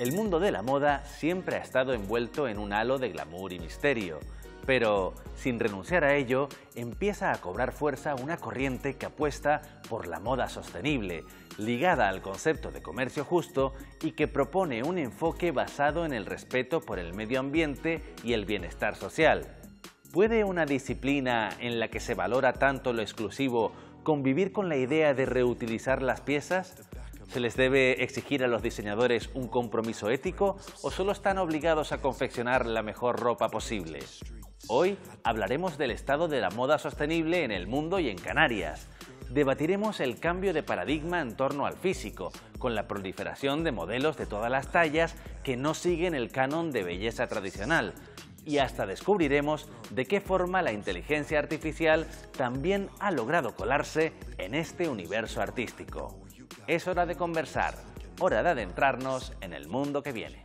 El mundo de la moda siempre ha estado envuelto en un halo de glamour y misterio, pero sin renunciar a ello, empieza a cobrar fuerza una corriente que apuesta por la moda sostenible, ligada al concepto de comercio justo y que propone un enfoque basado en el respeto por el medio ambiente y el bienestar social. ¿Puede una disciplina en la que se valora tanto lo exclusivo convivir con la idea de reutilizar las piezas? ¿Se les debe exigir a los diseñadores un compromiso ético o solo están obligados a confeccionar la mejor ropa posible? Hoy hablaremos del estado de la moda sostenible en el mundo y en Canarias. Debatiremos el cambio de paradigma en torno al físico, con la proliferación de modelos de todas las tallas que no siguen el canon de belleza tradicional, y hasta descubriremos de qué forma la inteligencia artificial también ha logrado colarse en este universo artístico. Es hora de conversar, hora de adentrarnos en el mundo que viene.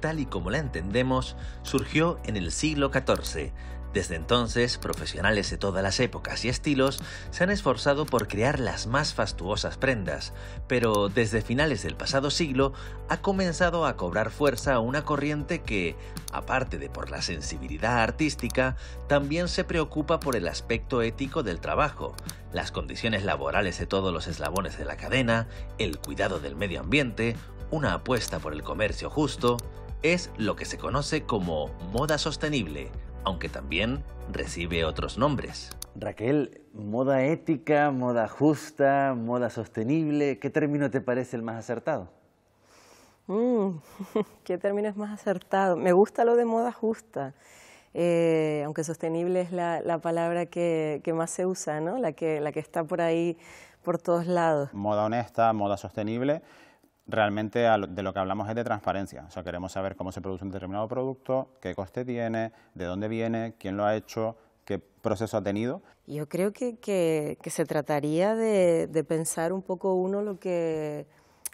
tal y como la entendemos, surgió en el siglo XIV. Desde entonces, profesionales de todas las épocas y estilos se han esforzado por crear las más fastuosas prendas, pero desde finales del pasado siglo ha comenzado a cobrar fuerza una corriente que, aparte de por la sensibilidad artística, también se preocupa por el aspecto ético del trabajo, las condiciones laborales de todos los eslabones de la cadena, el cuidado del medio ambiente, una apuesta por el comercio justo, es lo que se conoce como moda sostenible, aunque también recibe otros nombres. Raquel, moda ética, moda justa, moda sostenible, ¿qué término te parece el más acertado? Mm, ¿Qué término es más acertado? Me gusta lo de moda justa, eh, aunque sostenible es la, palabra que, más se usa, ¿no? la que está por ahí, por todos lados. Moda honesta, moda sostenible realmente de lo que hablamos es de transparencia. O sea, queremos saber cómo se produce un determinado producto, qué coste tiene, de dónde viene, quién lo ha hecho, qué proceso ha tenido. Yo creo que, que, se trataría de, de, pensar un poco uno lo que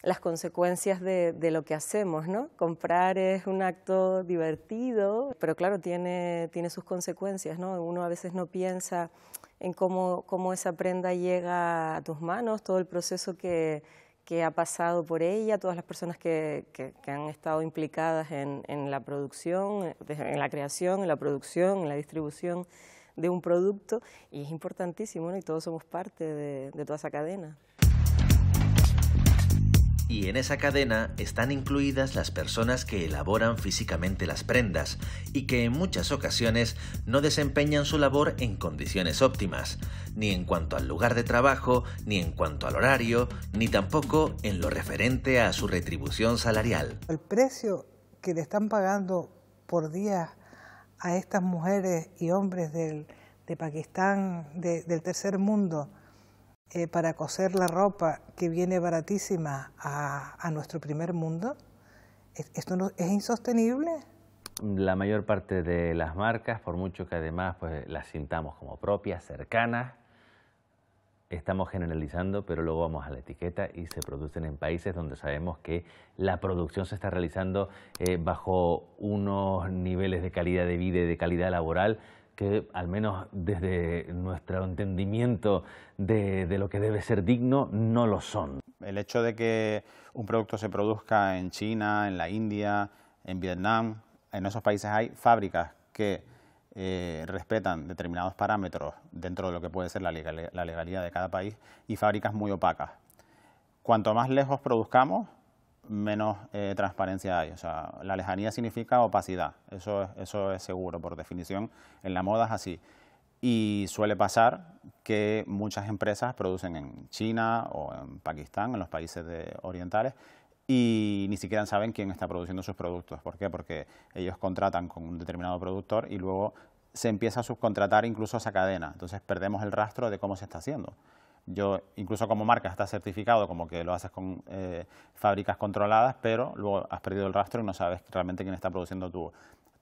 las consecuencias de, de, lo que hacemos, ¿no? Comprar es un acto divertido, pero claro, tiene, tiene sus consecuencias, ¿no? Uno a veces no piensa en cómo, cómo esa prenda llega a tus manos, todo el proceso que, que ha pasado por ella, todas las personas que, que, han estado implicadas en, la producción, en la creación, en la producción, en la distribución de un producto, y es importantísimo, y todos somos parte de toda esa cadena y en esa cadena están incluidas las personas que elaboran físicamente las prendas y que en muchas ocasiones no desempeñan su labor en condiciones óptimas, ni en cuanto al lugar de trabajo, ni en cuanto al horario, ni tampoco en lo referente a su retribución salarial. El precio que le están pagando por día a estas mujeres y hombres de Pakistán, del tercer mundo, eh, para coser la ropa que viene baratísima a, nuestro primer mundo? ¿Esto es insostenible? La mayor parte de las marcas, por mucho que además pues, las sintamos como propias, cercanas, estamos generalizando, pero luego vamos a la etiqueta y se producen en países donde sabemos que la producción se está realizando eh, bajo unos niveles de calidad de vida y de calidad laboral que al menos desde nuestro entendimiento de, lo que debe ser digno, no lo son. El hecho de que un producto se produzca en China, en la India, en Vietnam, en esos países hay fábricas que eh, respetan determinados parámetros dentro de lo que puede ser la legalidad de cada país y fábricas muy opacas. Cuanto más lejos produzcamos, menos eh, transparencia hay. O sea, la lejanía significa opacidad, eso es, eso es seguro, por definición, en la moda es así. Y suele pasar que muchas empresas producen en China o en Pakistán, en los países de, orientales, y ni siquiera saben quién está produciendo sus productos. ¿Por qué? Porque ellos contratan con un determinado productor y luego se empieza a subcontratar incluso esa cadena. Entonces perdemos el rastro de cómo se está haciendo yo incluso como marca está certificado como que lo haces con eh, fábricas controladas, pero luego has perdido el rastro y no sabes realmente quién está produciendo tu,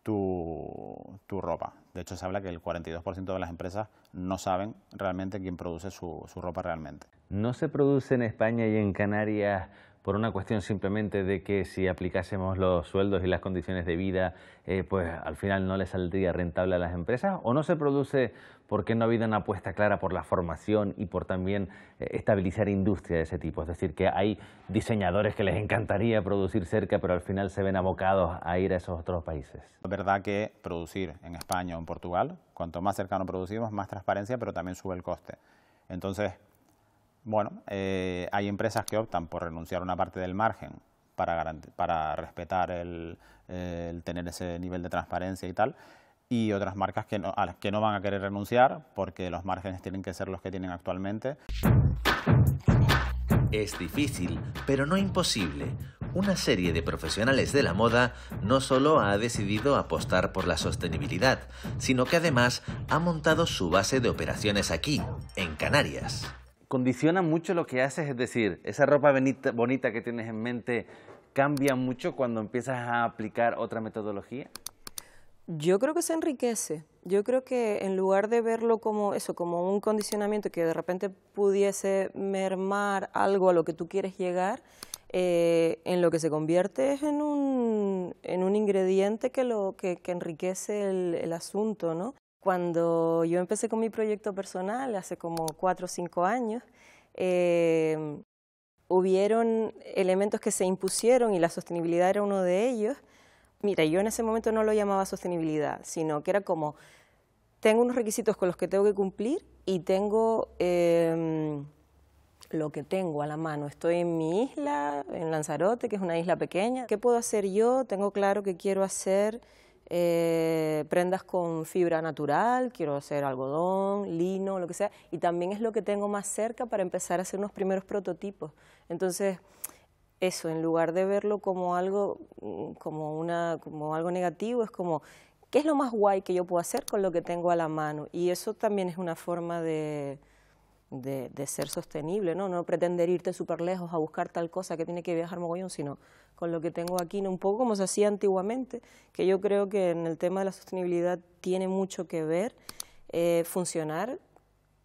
tu, ropa. De hecho, se habla que el 42% de las empresas no saben realmente quién produce su, su ropa realmente. ¿No se produce en España y en Canarias por una cuestión simplemente de que si aplicásemos los sueldos y las condiciones de vida, eh, pues al final no le saldría rentable a las empresas? ¿O no se produce porque no ha habido una apuesta clara por la formación y por también eh, estabilizar industria de ese tipo? Es decir, que hay diseñadores que les encantaría producir cerca, pero al final se ven abocados a ir a esos otros países. Es verdad que producir en España o en Portugal, cuanto más cercano producimos, más transparencia, pero también sube el coste. Entonces, bueno, eh, hay empresas que optan por renunciar a una parte del margen para, respetar el, tener ese nivel de transparencia y tal, y otras marcas a las que no van a querer renunciar porque los márgenes tienen que ser los que tienen actualmente. Es difícil, pero no imposible. Una serie de profesionales de la moda no solo ha decidido apostar por la sostenibilidad, sino que además ha montado su base de operaciones aquí, en Canarias condiciona mucho lo que haces, es decir, esa ropa bonita, que tienes en mente cambia mucho cuando empiezas a aplicar otra metodología. Yo creo que se enriquece. Yo creo que en lugar de verlo como eso, como un condicionamiento que de repente pudiese mermar algo a lo que tú quieres llegar, eh, en lo que se convierte es en un, ingrediente que, lo, que, enriquece el asunto, ¿no? Cuando yo empecé con mi proyecto personal hace como cuatro o cinco años, em, hubieron elementos que se impusieron y la sostenibilidad era uno de ellos. Mira, yo en ese momento no lo llamaba sostenibilidad, sino que era como, tengo unos requisitos con los que tengo que cumplir y tengo em, lo que tengo a la mano. Estoy en mi isla, en Lanzarote, que es una isla pequeña. ¿Qué puedo hacer yo? Tengo claro que quiero hacer eh, prendas con fibra natural, quiero hacer algodón, lino, lo que sea, y también es lo que tengo más cerca para empezar a hacer unos primeros prototipos. Entonces, eso, en lugar de verlo como algo, mm, como una, como algo negativo, es como, ¿qué es lo más guay que yo puedo hacer con lo que tengo a la mano? Y eso también es una forma de, de, ser sostenible, ¿no? No pretender irte súper lejos a buscar tal cosa que tiene que viajar mogollón, sino con lo que tengo aquí, ¿no? un poco como se hacía antiguamente, que yo creo que en el tema de la sostenibilidad tiene mucho que ver eh, funcionar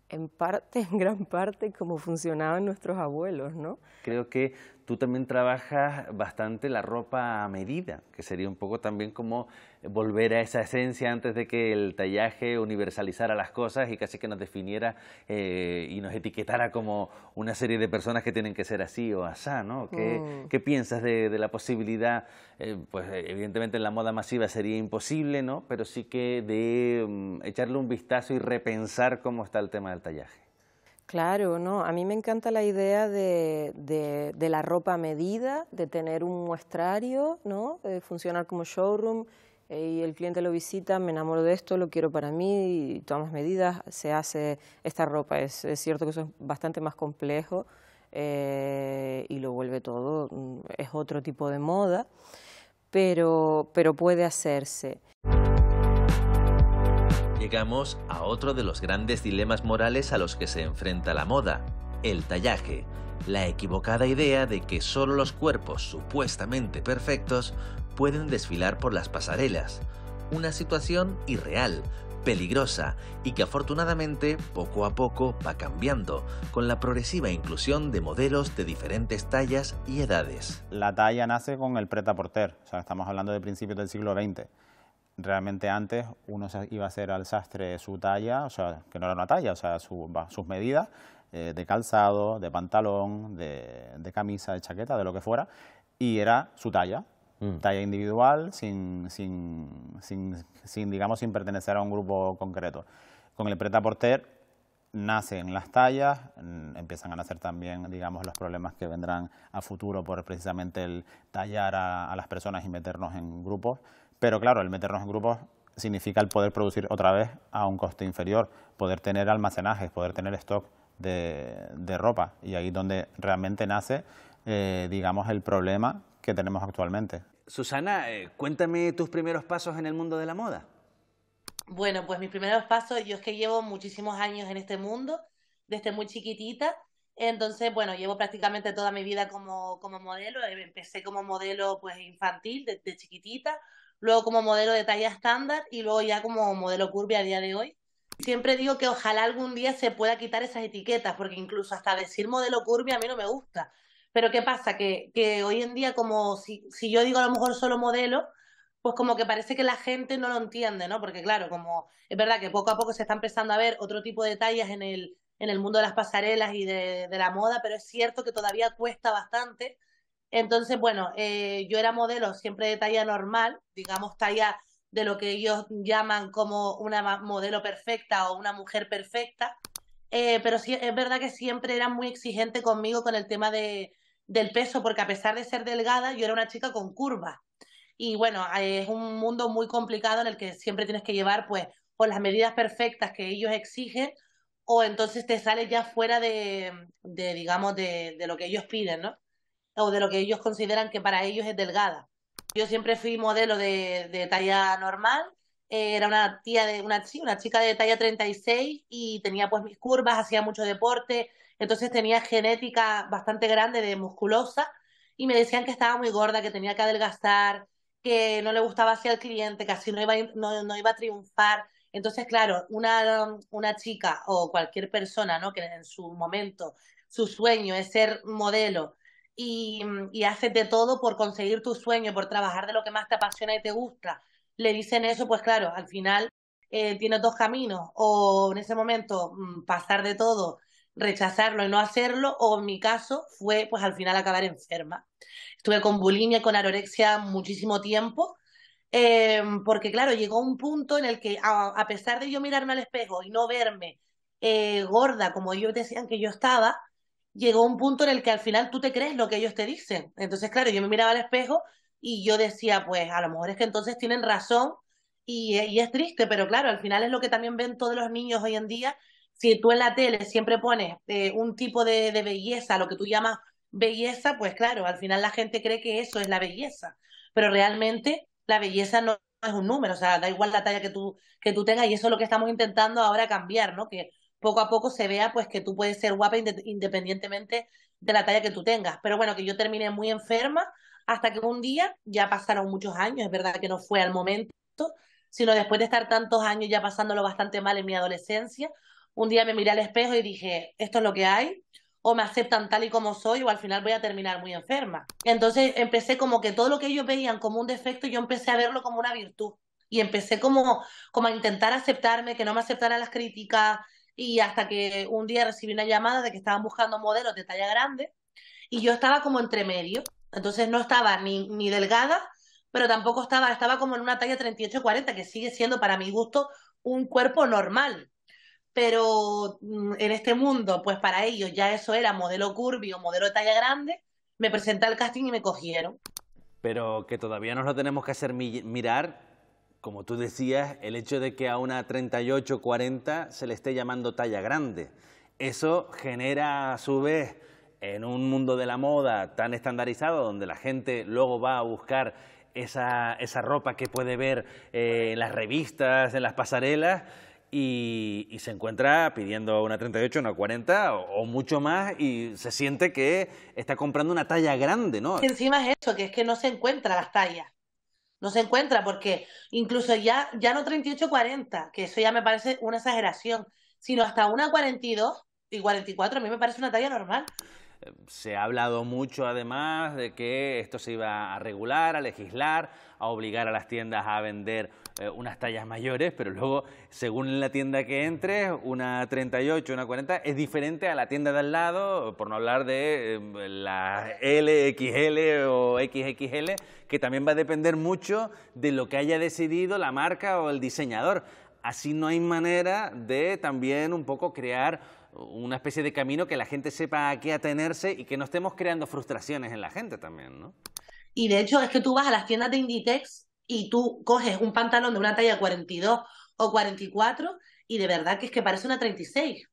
en parte, en gran parte, como funcionaban nuestros abuelos, ¿no? Creo que Tú también trabajas bastante la ropa a medida, que sería un poco también como volver a esa esencia antes de que el tallaje universalizara las cosas y casi que nos definiera eh, y nos etiquetara como una serie de personas que tienen que ser así o asá, ¿no? ¿Qué, mm. piensas de, la posibilidad? Eh, pues eh, evidentemente en la moda masiva sería imposible, ¿no? Pero sí que de mm, echarle un vistazo y repensar cómo está el tema del tallaje. Claro, no. A mí me encanta la idea de, de, la ropa medida, de tener un muestrario, ¿no? De funcionar como showroom eh, y el cliente lo visita, me enamoro de esto, lo quiero para mí y tomamos medidas, se hace esta ropa. Es, cierto que eso es bastante más complejo eh, y lo vuelve todo, mm, es otro tipo de moda, pero, pero puede hacerse. Llegamos a otro de los grandes dilemas morales a los que se enfrenta la moda, el tallaje, la equivocada idea de que solo los cuerpos supuestamente perfectos pueden desfilar por las pasarelas, una situación irreal, peligrosa y que afortunadamente poco a poco va cambiando con la progresiva inclusión de modelos de diferentes tallas y edades. La talla nace con el pretaporter, o sea, estamos hablando de principios del siglo XX realmente antes uno iba a hacer al sastre su talla, o sea, que no era una talla, o sea, su, sus medidas eh, de calzado, de pantalón, de, camisa, de chaqueta, de lo que fuera, y era su talla, mm. talla individual, sin, sin, sin, digamos, sin pertenecer a un grupo concreto. Con el pretaporter nacen las tallas, mm, empiezan a nacer también, digamos, los problemas que vendrán a futuro por precisamente el tallar a, a las personas y meternos en grupos pero claro, el meternos en grupos significa el poder producir otra vez a un coste inferior, poder tener almacenajes, poder tener stock de, de ropa. Y ahí es donde realmente nace, eh, digamos, el problema que tenemos actualmente. Susana, eh, cuéntame tus primeros pasos en el mundo de la moda. Bueno, pues mis primeros pasos, yo es que llevo muchísimos años en este mundo, desde muy chiquitita. Entonces, bueno, llevo prácticamente toda mi vida como, como modelo. Empecé como modelo pues infantil, desde chiquitita luego como modelo de talla estándar y luego ya como modelo curvy a día de hoy. Siempre digo que ojalá algún día se pueda quitar esas etiquetas, porque incluso hasta decir modelo curvy a mí no me gusta. Pero ¿qué pasa? Que, que hoy en día, como si, si yo digo a lo mejor solo modelo, pues como que parece que la gente no lo entiende, ¿no? Porque claro, como es verdad que poco a poco se está empezando a ver otro tipo de tallas en el, en el mundo de las pasarelas y de, de la moda, pero es cierto que todavía cuesta bastante entonces, bueno, eh, yo era modelo siempre de talla normal, digamos talla de lo que ellos llaman como una modelo perfecta o una mujer perfecta, eh, pero sí, es verdad que siempre era muy exigente conmigo con el tema de, del peso, porque a pesar de ser delgada, yo era una chica con curva. Y bueno, es un mundo muy complicado en el que siempre tienes que llevar pues o las medidas perfectas que ellos exigen o entonces te sales ya fuera de, digamos, de lo que ellos piden, ¿no? o de lo que ellos consideran que para ellos es delgada. Yo siempre fui modelo de, talla normal, eh, era una tía de una, chica de talla 36 y tenía pues mis curvas, hacía mucho deporte, entonces tenía genética bastante grande de musculosa y me decían que estaba muy gorda, que tenía que adelgazar, que no le gustaba hacia el cliente, que así no iba, a triunfar. Entonces, claro, una, chica o cualquier persona ¿no? que en su momento su sueño es ser modelo y, mm, y haces de todo por conseguir tu sueño, por trabajar de lo que más te apasiona y te gusta, le dicen eso, pues claro, al final eh, tienes dos caminos, o en ese momento mm, pasar de todo, rechazarlo y no hacerlo, o en mi caso fue pues al final acabar enferma. Estuve con bulimia y con anorexia muchísimo tiempo, em, porque claro, llegó un punto en el que a, pesar de yo mirarme al espejo y no verme eh, gorda como ellos decían que yo estaba, llegó un punto en el que al final tú te crees lo que ellos te dicen. Entonces, claro, yo me miraba al espejo y yo decía, pues a lo mejor es que entonces tienen razón y, es triste, pero claro, al final es lo que también ven todos los niños hoy en día. Si tú en la tele siempre pones eh, un tipo de, de belleza, lo que tú llamas belleza, pues claro, al final la gente cree que eso es la belleza, pero realmente la belleza no es un número, o sea, da igual la talla que tú, que tú tengas y eso es lo que estamos intentando ahora cambiar, ¿no? Que poco a poco se vea pues que tú puedes ser guapa independientemente de la talla que tú tengas. Pero bueno, que yo terminé muy enferma hasta que un día, ya pasaron muchos años, es verdad que no fue al momento, sino después de estar tantos años ya pasándolo bastante mal en mi adolescencia, un día me miré al espejo y dije, esto es lo que hay, o me aceptan tal y como soy, o al final voy a terminar muy enferma. Entonces empecé como que todo lo que ellos veían como un defecto, yo empecé a verlo como una virtud. Y empecé como, como a intentar aceptarme, que no me aceptaran las críticas, y hasta que un día recibí una llamada de que estaban buscando modelos de talla grande y yo estaba como entre medio, entonces no estaba ni, ni delgada, pero tampoco estaba, estaba como en una talla 38-40, que sigue siendo para mi gusto un cuerpo normal. Pero mm, en este mundo, pues para ellos ya eso era modelo curvy modelo de talla grande, me presenté al casting y me cogieron. Pero que todavía nos lo tenemos que hacer mirar como tú decías, el hecho de que a una 38, 40 se le esté llamando talla grande. Eso genera a su vez en un mundo de la moda tan estandarizado donde la gente luego va a buscar esa, esa ropa que puede ver eh, en las revistas, en las pasarelas, y, se encuentra pidiendo una 38, una 40 o, mucho más y se siente que está comprando una talla grande, ¿no? Encima es eso, que es que no se encuentra las tallas. No se encuentra porque incluso ya, ya no 38-40, que eso ya me parece una exageración, sino hasta una 42 y 44, a mí me parece una talla normal. Se ha hablado mucho además de que esto se iba a regular, a legislar, a obligar a las tiendas a vender eh, unas tallas mayores, pero luego, según la tienda que entre, una 38, una 40 es diferente a la tienda de al lado, por no hablar de eh, la LXL o XXL, que también va a depender mucho de lo que haya decidido la marca o el diseñador. Así no hay manera de también un poco crear una especie de camino que la gente sepa a qué atenerse y que no estemos creando frustraciones en la gente también, ¿no? Y de hecho es que tú vas a las tiendas de Inditex y tú coges un pantalón de una talla 42 o 44 y de verdad que es que parece una 36.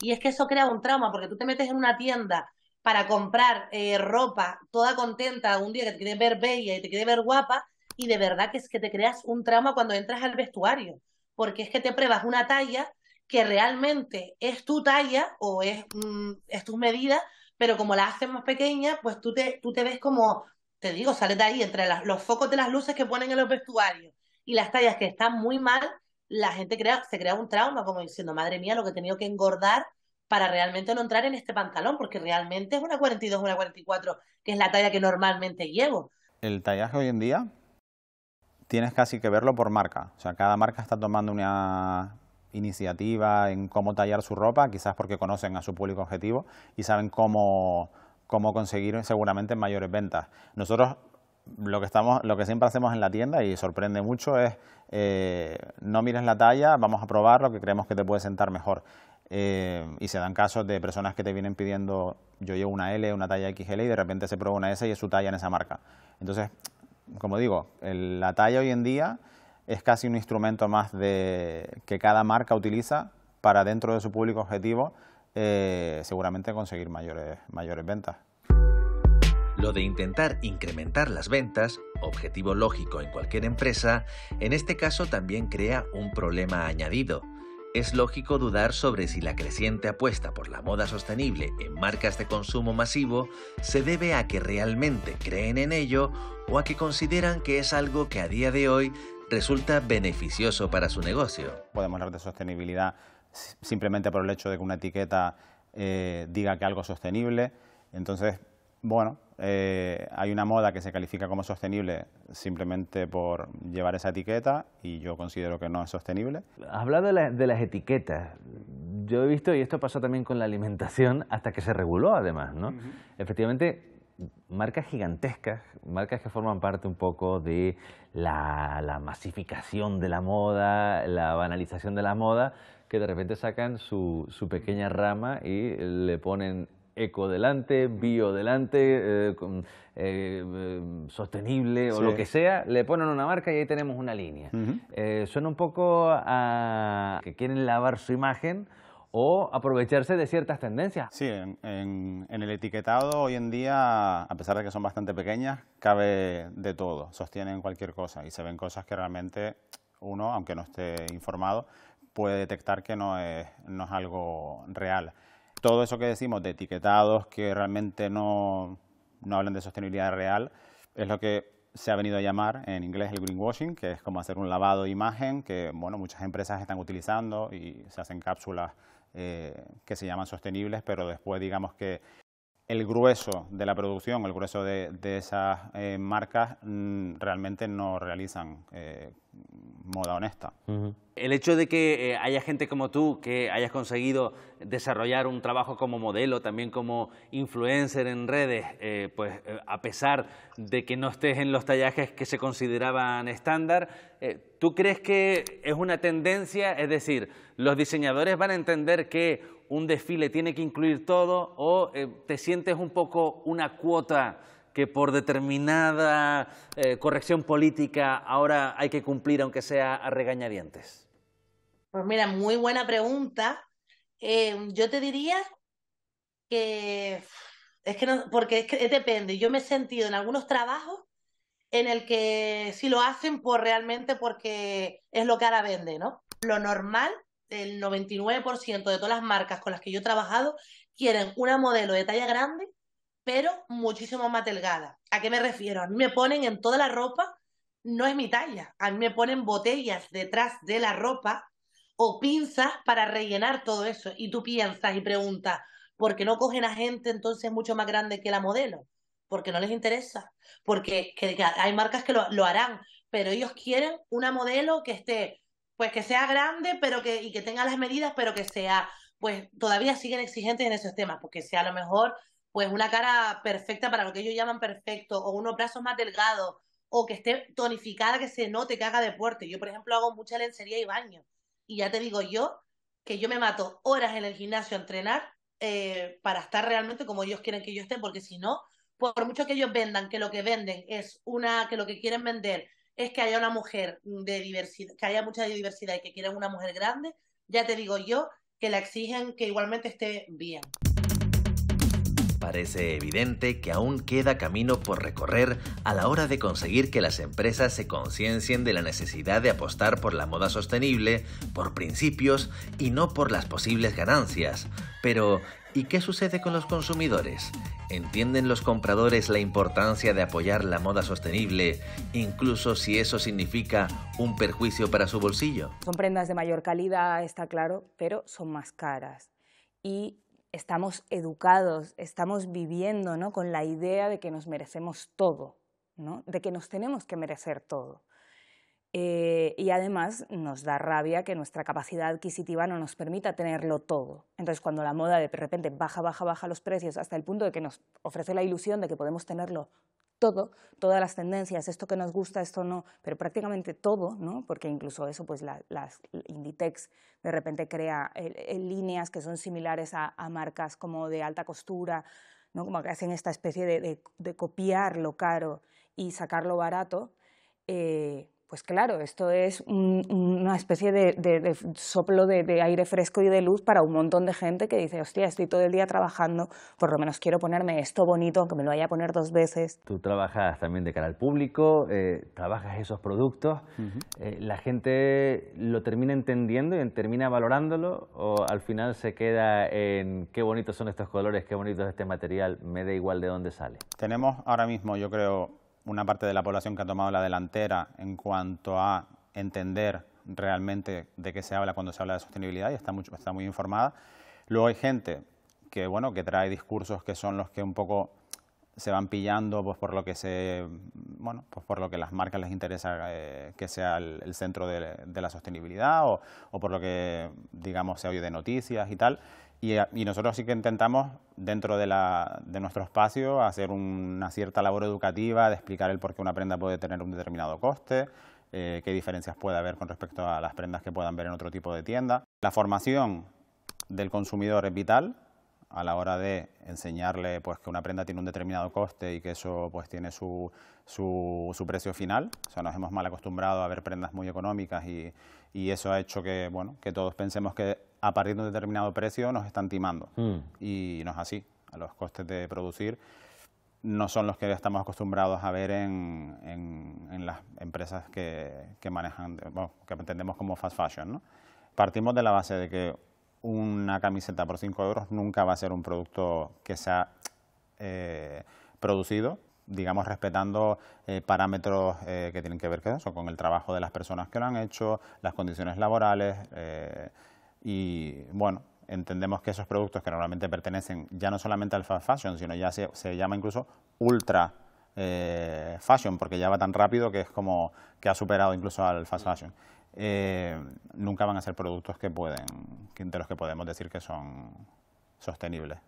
Y es que eso crea un trauma porque tú te metes en una tienda para comprar eh, ropa toda contenta un día que te quiere ver bella y te quiere ver guapa y de verdad que es que te creas un trauma cuando entras al vestuario porque es que te pruebas una talla que realmente es tu talla o es, mm, es tu medida, pero como la haces más pequeña, pues tú te, ves como, te digo, sales de ahí entre los focos de las luces que ponen en los vestuarios y las tallas que están muy mal, la gente crea, se crea un trauma, como diciendo, madre mía, lo que he tenido que engordar para realmente no entrar en este pantalón, porque realmente es una 42, una 44, que es la talla que normalmente llevo. El tallaje hoy en día tienes casi que verlo por marca. O sea, cada marca está tomando una, iniciativa en cómo tallar su ropa, quizás porque conocen a su público objetivo y saben cómo, conseguir seguramente mayores ventas. Nosotros lo que, estamos, lo que siempre hacemos en la tienda y sorprende mucho es eh, no mires la talla, vamos a probar lo que creemos que te puede sentar mejor. Eh, y se dan casos de personas que te vienen pidiendo, yo llevo una L, una talla XL y de repente se prueba una S y es su talla en esa marca. Entonces, como digo, la talla hoy en día es casi un instrumento más de, que cada marca utiliza para dentro de su público objetivo eh, seguramente conseguir mayores, mayores ventas. Lo de intentar incrementar las ventas, objetivo lógico en cualquier empresa, en este caso también crea un problema añadido. Es lógico dudar sobre si la creciente apuesta por la moda sostenible en marcas de consumo masivo se debe a que realmente creen en ello o a que consideran que es algo que a día de hoy resulta beneficioso para su negocio. Podemos hablar de sostenibilidad simplemente por el hecho de que una etiqueta eh, diga que algo es sostenible. Entonces, bueno, eh, hay una moda que se califica como sostenible simplemente por llevar esa etiqueta y yo considero que no es sostenible. Hablado de, las etiquetas, yo he visto, y esto pasó también con la alimentación hasta que se reguló además, ¿no? Efectivamente, marcas gigantescas, marcas que forman parte un poco de la, masificación de la moda, la banalización de la moda, que de repente sacan su, su pequeña rama y le ponen eco delante, bio delante, eh, eh, sostenible o lo que sea, le ponen una marca y ahí tenemos una línea. Eh, suena un poco a que quieren lavar su imagen, o aprovecharse de ciertas tendencias. Sí, en, el etiquetado hoy en día, a pesar de que son bastante pequeñas, cabe de todo, sostienen cualquier cosa y se ven cosas que realmente uno, aunque no esté informado, puede detectar que no es, no es algo real. Todo eso que decimos de etiquetados que realmente no, no hablan de sostenibilidad real es lo que se ha venido a llamar en inglés el greenwashing, que es como hacer un lavado de imagen que bueno, muchas empresas están utilizando y se hacen cápsulas eh, que se llaman sostenibles, pero después digamos que el grueso de la producción, el grueso de, esas eh, marcas mm, realmente no realizan eh, moda honesta. El hecho de que eh, haya gente como tú que hayas conseguido desarrollar un trabajo como modelo, también como influencer en redes, eh, pues eh, a pesar de que no estés en los tallajes que se consideraban estándar, ¿tú crees que es una tendencia? Es decir, ¿los diseñadores van a entender que un desfile tiene que incluir todo o te sientes un poco una cuota? que por determinada eh, corrección política ahora hay que cumplir, aunque sea a regañadientes? Pues mira, muy buena pregunta. Em, yo te diría que es que no, porque es que depende. Yo me he sentido en algunos trabajos en el que si lo hacen por realmente porque es lo que ahora vende, ¿no? Lo normal, el 99% de todas las marcas con las que yo he trabajado quieren una modelo de talla grande pero muchísimo más delgada. ¿A qué me refiero? A mí me ponen en toda la ropa, no es mi talla, a mí me ponen botellas detrás de la ropa o pinzas para rellenar todo eso. Y tú piensas y preguntas, ¿por qué no cogen a gente entonces mucho más grande que la modelo? Porque no les interesa, porque hay marcas que lo, harán, pero ellos quieren una modelo que esté, pues que sea grande pero que, y que tenga las medidas, pero que sea, pues todavía siguen exigentes en esos temas, porque sea a lo mejor pues una cara perfecta para lo que ellos llaman perfecto, o unos brazos más delgados, o que esté tonificada, que se note, que haga deporte. Yo, por ejemplo, hago mucha lencería y baño. Y ya te digo yo que yo me mato horas en el gimnasio a entrenar eh, para estar realmente como ellos quieren que yo esté, porque si no, por mucho que ellos vendan, que lo que venden es una, que lo que quieren vender es que haya una mujer de diversidad, que haya mucha diversidad y que quieran una mujer grande, ya te digo yo que la exigen que igualmente esté bien parece evidente que aún queda camino por recorrer a la hora de conseguir que las empresas se conciencien de la necesidad de apostar por la moda sostenible, por principios y no por las posibles ganancias. Pero, ¿y qué sucede con los consumidores? ¿Entienden los compradores la importancia de apoyar la moda sostenible, incluso si eso significa un perjuicio para su bolsillo? Son prendas de mayor calidad, está claro, pero son más caras. Y estamos educados, estamos viviendo con la idea de que nos merecemos todo, de que nos tenemos que merecer todo. Eh, y además nos da rabia que nuestra capacidad adquisitiva no nos permita tenerlo todo. Entonces cuando la moda de repente baja, baja, baja los precios hasta el punto de que nos ofrece la ilusión de que podemos tenerlo todo, todas las tendencias, esto que nos gusta, esto no, pero prácticamente todo, ¿no? porque incluso eso, pues las Inditex de repente crea eh, eh, líneas que son similares a, marcas como de alta costura, ¿no? como que hacen esta especie de, copiar lo caro y sacarlo barato. Eh, pues claro, esto es una especie de, soplo de, aire fresco y de luz para un montón de gente que dice, hostia, estoy todo el día trabajando, por lo menos quiero ponerme esto bonito, aunque me lo vaya a poner dos veces. Tú trabajas también de cara al público, eh, trabajas esos productos, eh, la gente lo termina entendiendo y termina valorándolo o al final se queda en qué bonitos son estos colores, qué bonito es este material, me da igual de dónde sale. Tenemos ahora mismo, yo creo, una parte de la población que ha tomado la delantera en cuanto a entender realmente de qué se habla cuando se habla de sostenibilidad y está, muy informada. Luego hay gente que, que trae discursos que son los que un poco se van pillando pues, por lo que se bueno pues, por lo que las marcas les interesa eh, que sea el, centro de, de, la sostenibilidad o, o por lo que digamos se oye de noticias y tal y, nosotros sí que intentamos, dentro de, nuestro espacio, hacer una cierta labor educativa, de explicar el por qué una prenda puede tener un determinado coste, eh, qué diferencias puede haber con respecto a las prendas que puedan ver en otro tipo de tienda. La formación del consumidor es vital, a la hora de enseñarle pues, que una prenda tiene un determinado coste y que eso pues, tiene su, precio final. O sea, nos hemos mal acostumbrado a ver prendas muy económicas y, eso ha hecho que, bueno, que todos pensemos que a partir de un determinado precio nos están timando. Hmm. Y no es así. los costes de producir no son los que estamos acostumbrados a ver en, las empresas que, manejan, que entendemos como fast fashion. Partimos de la base de que una camiseta por 5 euros nunca va a ser un producto que sea eh, producido, digamos, respetando eh, parámetros eh, que tienen que ver con, con el trabajo de las personas que lo han hecho, las condiciones laborales eh, y, bueno, entendemos que esos productos que normalmente pertenecen ya no solamente al fast fashion, sino ya se, se llama incluso ultra fashion, porque ya va tan rápido que es como que ha superado incluso al fast fashion. Eh, nunca van a ser productos que pueden, de los que podemos decir que son sostenibles.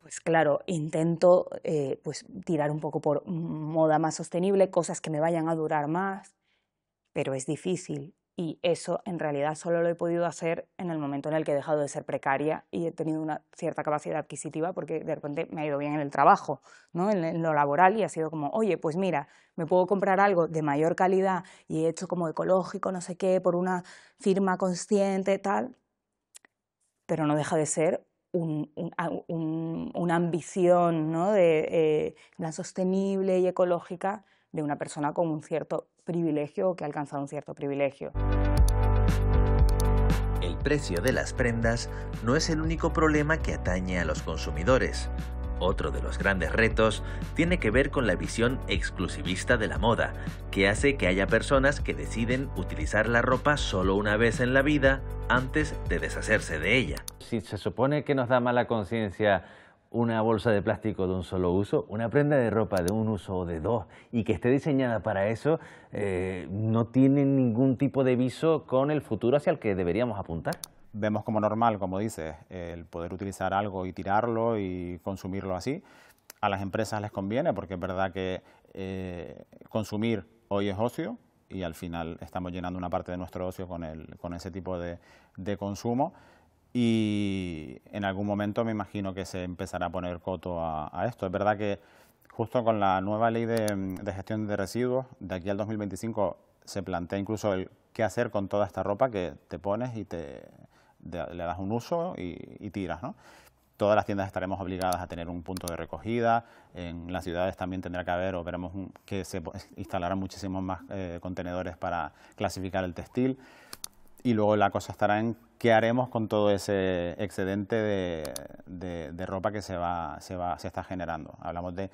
Pues claro, intento eh, pues tirar un poco por moda más sostenible, cosas que me vayan a durar más, pero es difícil y eso en realidad solo lo he podido hacer en el momento en el que he dejado de ser precaria y he tenido una cierta capacidad adquisitiva porque de repente me ha ido bien en el trabajo, ¿no? en lo laboral y ha sido como, oye, pues mira, me puedo comprar algo de mayor calidad y he hecho como ecológico, no sé qué, por una firma consciente, tal, pero no deja de ser una ambición ¿no? de eh, la sostenible y ecológica de una persona con un cierto privilegio o que ha un cierto privilegio. El precio de las prendas no es el único problema que atañe a los consumidores. Otro de los grandes retos tiene que ver con la visión exclusivista de la moda, que hace que haya personas que deciden utilizar la ropa solo una vez en la vida antes de deshacerse de ella. Si se supone que nos da mala conciencia una bolsa de plástico de un solo uso, una prenda de ropa de un uso o de dos y que esté diseñada para eso, eh, no tiene ningún tipo de viso con el futuro hacia el que deberíamos apuntar. Vemos como normal, como dices, el poder utilizar algo y tirarlo y consumirlo así. A las empresas les conviene porque es verdad que eh, consumir hoy es ocio y al final estamos llenando una parte de nuestro ocio con, el, con ese tipo de consumo y en algún momento me imagino que se empezará a poner coto a, esto. Es verdad que justo con la nueva ley de, gestión de residuos, de aquí al 2025 se plantea incluso qué hacer con toda esta ropa que te pones y te le das un uso y, tiras, ¿no? Todas las tiendas estaremos obligadas a tener un punto de recogida, en las ciudades también tendrá que haber o veremos que se instalarán muchísimos más eh, contenedores para clasificar el textil y luego la cosa estará en ¿Qué haremos con todo ese excedente de, de, ropa que se, va, se, va, se está generando? Hablamos de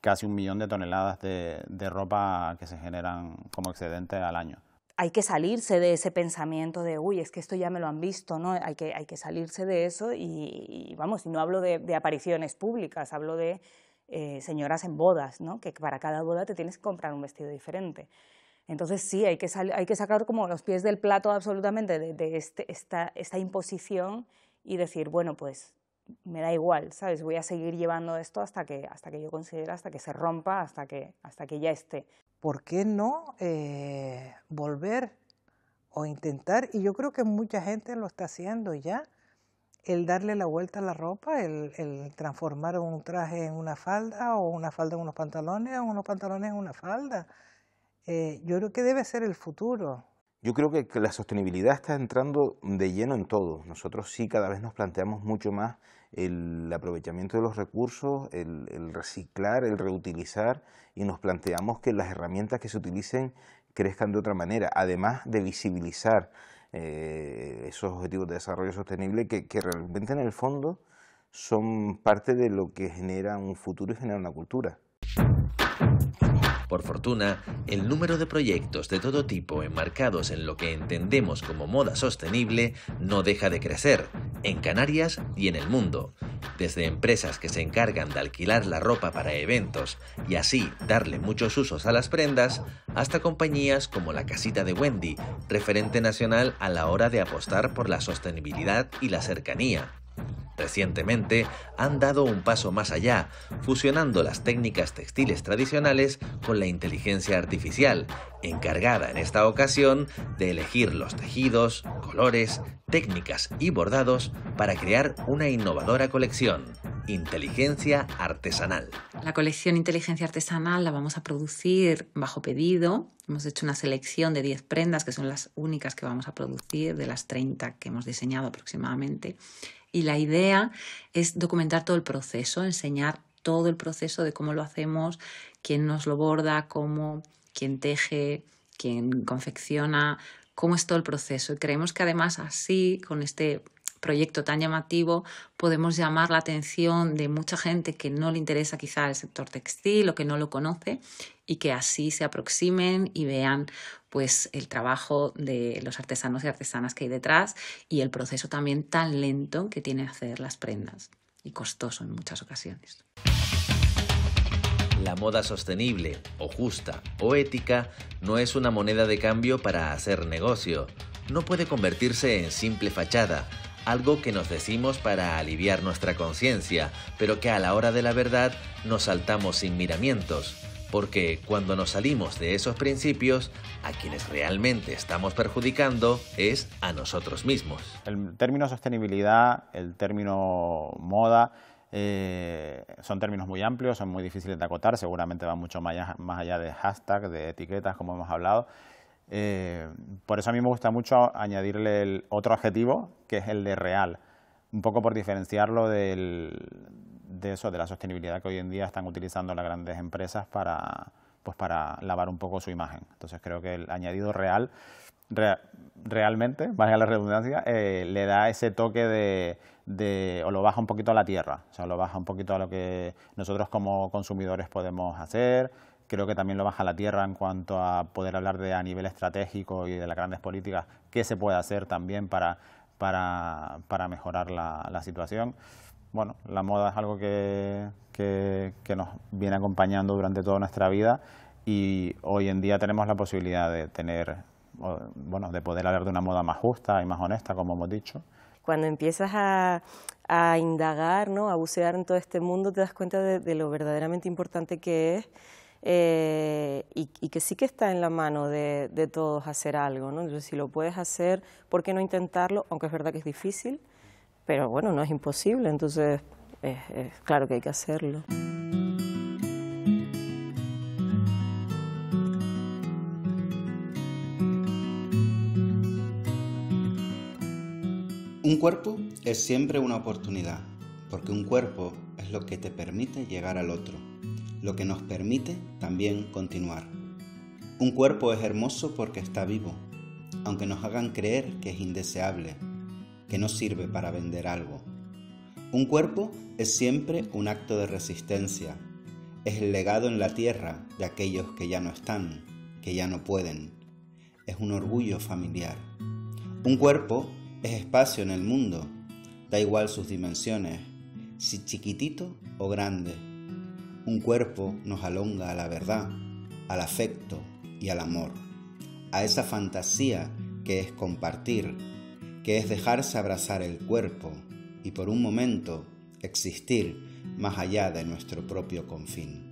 casi un millón de toneladas de, de ropa que se generan como excedente al año hay que salirse de ese pensamiento de, uy, es que esto ya me lo han visto, ¿no? Hay que, hay que salirse de eso y, vamos, y no hablo de, apariciones públicas, hablo de eh, señoras en bodas, ¿no? Que para cada boda te tienes que comprar un vestido diferente. Entonces sí, hay que, hay que sacar como los pies del plato absolutamente de, este, esta, esta imposición y decir, bueno, pues me da igual, ¿sabes? Voy a seguir llevando esto hasta que, hasta que yo considere, hasta que se rompa, hasta que, hasta que ya esté. ¿Por qué no eh, volver o intentar? Y yo creo que mucha gente lo está haciendo ya, el darle la vuelta a la ropa, el, el transformar un traje en una falda o una falda en unos pantalones o unos pantalones en una falda. Eh, yo creo que debe ser el futuro. Yo creo que la sostenibilidad está entrando de lleno en todo. Nosotros sí cada vez nos planteamos mucho más el aprovechamiento de los recursos, el, reciclar, el reutilizar y nos planteamos que las herramientas que se utilicen crezcan de otra manera, además de visibilizar eh, esos objetivos de desarrollo sostenible que realmente en el fondo son parte de lo que genera un futuro y genera una cultura. Por fortuna, el número de proyectos de todo tipo enmarcados en lo que entendemos como moda sostenible no deja de crecer, en Canarias y en el mundo. Desde empresas que se encargan de alquilar la ropa para eventos y así darle muchos usos a las prendas, hasta compañías como la casita de Wendy, referente nacional a la hora de apostar por la sostenibilidad y la cercanía. Recientemente han dado un paso más allá, fusionando las técnicas textiles tradicionales con la inteligencia artificial, encargada en esta ocasión de elegir los tejidos, colores, técnicas y bordados para crear una innovadora colección. Inteligencia Artesanal. La colección Inteligencia Artesanal la vamos a producir bajo pedido. Hemos hecho una selección de 10 prendas, que son las únicas que vamos a producir, de las 30 que hemos diseñado aproximadamente y la idea es documentar todo el proceso, enseñar todo el proceso de cómo lo hacemos, quién nos lo borda, cómo, quién teje, quién confecciona, cómo es todo el proceso. Y creemos que además así, con este proyecto tan llamativo, podemos llamar la atención de mucha gente que no le interesa quizá el sector textil o que no lo conoce y que así se aproximen y vean pues el trabajo de los artesanos y artesanas que hay detrás y el proceso también tan lento que tiene hacer las prendas y costoso en muchas ocasiones. La moda sostenible o justa o ética no es una moneda de cambio para hacer negocio. No puede convertirse en simple fachada, algo que nos decimos para aliviar nuestra conciencia, pero que a la hora de la verdad nos saltamos sin miramientos porque cuando nos salimos de esos principios, a quienes realmente estamos perjudicando es a nosotros mismos. El término sostenibilidad, el término moda, eh, son términos muy amplios, son muy difíciles de acotar, seguramente van mucho más allá, de hashtags, de etiquetas, como hemos hablado. Eh, por eso a mí me gusta mucho añadirle el otro adjetivo, que es el de real, un poco por diferenciarlo del, de eso, de la sostenibilidad que hoy en día están utilizando las grandes empresas para, pues para lavar un poco su imagen. Entonces creo que el añadido real, realmente, valga la redundancia, eh, le da ese toque de, o lo baja un poquito a la tierra, o sea, lo baja un poquito a lo que nosotros como consumidores podemos hacer, creo que también lo baja a la tierra en cuanto a poder hablar de a nivel estratégico y de las grandes políticas, qué se puede hacer también para, mejorar la situación bueno, la moda es algo que, que, nos viene acompañando durante toda nuestra vida y hoy en día tenemos la posibilidad de tener, bueno, de poder hablar de una moda más justa y más honesta, como hemos dicho. Cuando empiezas a, a indagar, ¿no? a bucear en todo este mundo, te das cuenta de, lo verdaderamente importante que es eh, y, que sí que está en la mano de, de todos hacer algo. ¿no? si lo puedes hacer, ¿por qué no intentarlo? Aunque es verdad que es difícil, pero bueno, no es imposible, entonces es, claro que hay que hacerlo. Un cuerpo es siempre una oportunidad, porque un cuerpo es lo que te permite llegar al otro, lo que nos permite también continuar. Un cuerpo es hermoso porque está vivo, aunque nos hagan creer que es indeseable, que no sirve para vender algo. Un cuerpo es siempre un acto de resistencia, es el legado en la tierra de aquellos que ya no están, que ya no pueden. Es un orgullo familiar. Un cuerpo es espacio en el mundo, da igual sus dimensiones, si chiquitito o grande. Un cuerpo nos alonga a la verdad, al afecto y al amor, a esa fantasía que es compartir que es dejarse abrazar el cuerpo y por un momento existir más allá de nuestro propio confín.